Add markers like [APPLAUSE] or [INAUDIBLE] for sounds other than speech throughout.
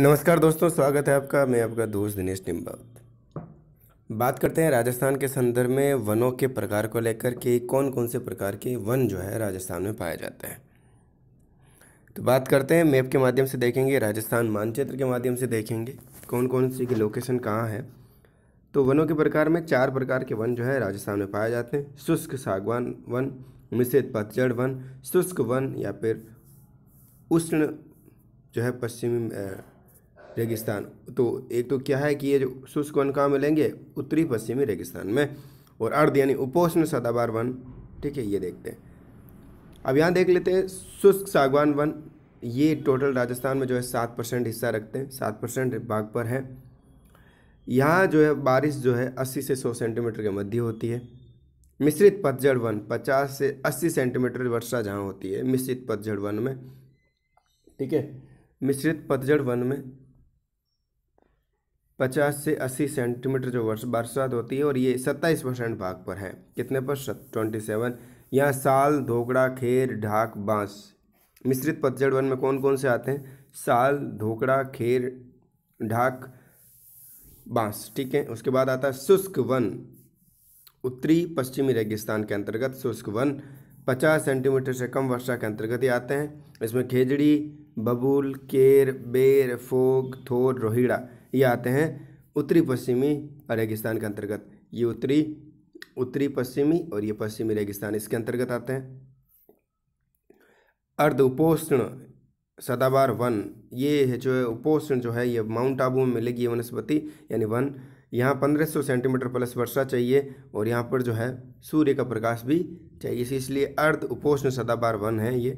नमस्कार दोस्तों स्वागत है आपका मैं आपका दोस्त दिनेश निम्बावत बात करते हैं राजस्थान के संदर्भ में वनों के प्रकार को लेकर के कौन कौन से प्रकार के वन जो है राजस्थान में पाए जाते हैं तो बात करते हैं मैप के माध्यम से देखेंगे राजस्थान मानचित्र के माध्यम से देखेंगे कौन कौन सी की लोकेशन कहाँ है तो वनों के प्रकार में चार प्रकार के वन जो है राजस्थान में पाए जाते हैं शुष्क सागवान वन मिश्रित पतझड़ वन शुष्क वन या फिर उष्ण जो है पश्चिमी रेगिस्तान तो एक तो क्या है कि ये जो शुष्क वन कहाँ मिलेंगे उत्तरी पश्चिमी रेगिस्तान में और अर्ध यानी उपोष्ण सदाबार वन ठीक है ये देखते हैं अब यहाँ देख लेते हैं शुष्क सागवान वन ये टोटल राजस्थान में जो है सात परसेंट हिस्सा रखते हैं सात परसेंट भाग पर है यहाँ जो है बारिश जो है अस्सी से सौ सेंटीमीटर के मध्य होती है मिश्रित पतझड़ वन पचास से अस्सी सेंटीमीटर वर्षा जहाँ होती है मिश्रित पतझड़ वन में ठीक है मिश्रित पतझड़ वन में पचास से अस्सी सेंटीमीटर जो वर्ष बरसात होती है और ये सत्ताईस परसेंट भाग पर है कितने पर ट्वेंटी सेवन यहाँ साल धोकड़ा खेर ढाक बांस मिश्रित पतझड़ वन में कौन कौन से आते हैं साल धोकड़ा खेर ढाक बांस ठीक है उसके बाद आता है शुष्क वन उत्तरी पश्चिमी रेगिस्तान के अंतर्गत शुष्क वन पचास सेंटीमीटर से कम वर्षा के अंतर्गत ही आते हैं इसमें खेजड़ी बबूल केर बेर फोग थोर रोहिड़ा ये आते हैं उत्तरी पश्चिमी रेगिस्तान के अंतर्गत ये उत्तरी उत्तरी पश्चिमी और ये पश्चिमी रेगिस्तान इसके अंतर्गत आते हैं अर्ध उपोष्ण सदाबार वन ये है जो है उपोष्ण जो है ये माउंट आबू में मिलेगी ये वनस्पति यानी वन यहाँ पंद्रह सौ सेंटीमीटर प्लस वर्षा चाहिए और यहाँ पर जो है सूर्य का प्रकाश भी चाहिए इसलिए अर्ध उपोष्ण सदाबार वन है ये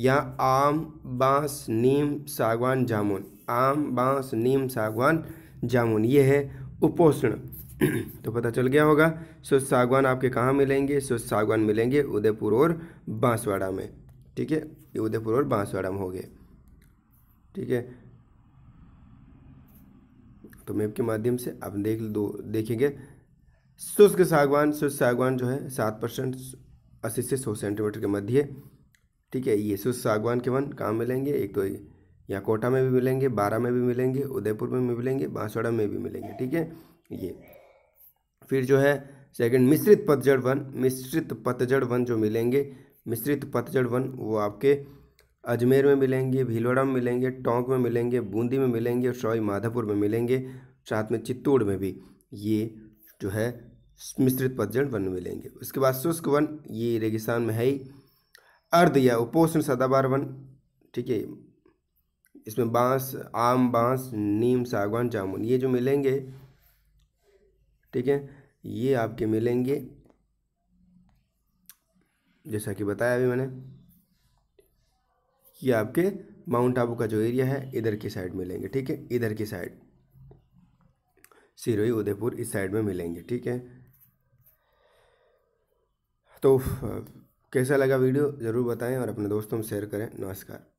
यहाँ आम बांस नीम सागवान जामुन आम बांस नीम सागवान जामुन ये है उपोषण [CLEARS THROAT] तो पता चल गया होगा सो सागवान आपके कहाँ मिलेंगे सो सागवान मिलेंगे उदयपुर और बांसवाड़ा में ठीक है ये उदयपुर और बांसवाड़ा में हो गए ठीक है तो मैप के माध्यम से आप देख दो देखेंगे शुष्क सागवान शुष्क सागवान जो है सात परसेंट अस्सी से सौ सेंटीमीटर के मध्य ठीक है ये यीशु सागवान के वन कहाँ मिलेंगे एक तो यहाँ कोटा में भी मिलेंगे बारा में भी मिलेंगे उदयपुर में भी मिलेंगे बांसवाड़ा में भी मिलेंगे ठीक है ये फिर जो है सेकंड मिश्रित पतझड़ वन मिश्रित पतझड़ वन जो मिलेंगे मिश्रित पतझड़ वन वो आपके अजमेर में मिलेंगे भीलवाड़ा में मिलेंगे टोंक में मिलेंगे बूंदी में मिलेंगे और सवाई माधोपुर में मिलेंगे साथ में चित्तौड़ में भी ये जो है मिश्रित पतझड़ वन मिलेंगे उसके बाद शुष्क वन ये रेगिस्तान में है ही अर्ध या उपोषण सदाबार वन ठीक है इसमें बांस आम बांस नीम सागवान जामुन ये जो मिलेंगे ठीक है ये आपके मिलेंगे जैसा कि बताया अभी मैंने ये आपके माउंट आबू का जो एरिया है इधर की साइड मिलेंगे ठीक है इधर की साइड सिरोही उदयपुर इस साइड में मिलेंगे ठीक है तो कैसा लगा वीडियो ज़रूर बताएं और अपने दोस्तों में शेयर करें नमस्कार